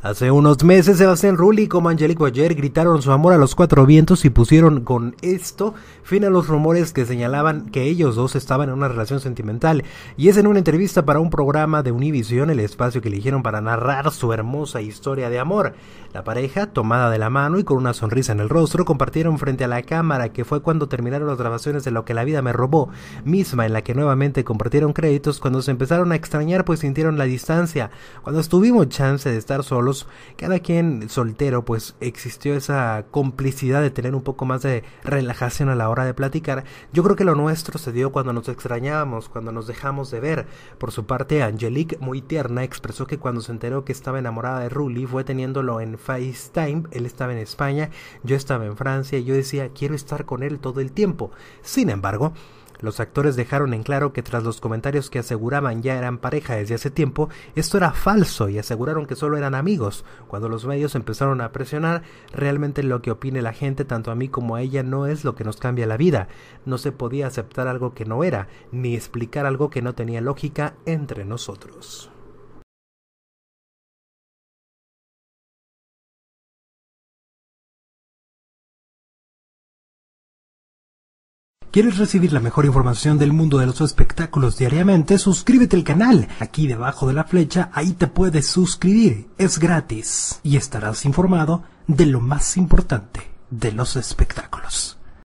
Hace unos meses, Sebastián Rulli como Angelique Boyer gritaron su amor a los cuatro vientos y pusieron con esto fin a los rumores que señalaban que ellos dos estaban en una relación sentimental. Y es en una entrevista para un programa de Univision el espacio que eligieron para narrar su hermosa historia de amor. La pareja, tomada de la mano y con una sonrisa en el rostro, compartieron frente a la cámara que fue cuando terminaron las grabaciones de Lo que la vida me robó, misma en la que nuevamente compartieron créditos cuando se empezaron a extrañar pues sintieron la distancia. Cuando tuvimos chance de estar solos, cada quien soltero, pues existió esa complicidad de tener un poco más de relajación a la hora de platicar. Yo creo que lo nuestro se dio cuando nos extrañábamos, cuando nos dejamos de ver. Por su parte, Angelique, muy tierna, expresó que cuando se enteró que estaba enamorada de Ruli, fue teniéndolo en FaceTime, él estaba en España, yo estaba en Francia, y yo decía, quiero estar con él todo el tiempo. Sin embargo, los actores dejaron en claro que tras los comentarios que aseguraban ya eran pareja desde hace tiempo, esto era falso y aseguraron que solo eran amigos. Cuando los medios empezaron a presionar, realmente lo que opine la gente tanto a mí como a ella no es lo que nos cambia la vida. No se podía aceptar algo que no era, ni explicar algo que no tenía lógica entre nosotros. ¿Quieres recibir la mejor información del mundo de los espectáculos diariamente? Suscríbete al canal. Aquí debajo de la flecha, ahí te puedes suscribir. Es gratis. Y estarás informado de lo más importante de los espectáculos.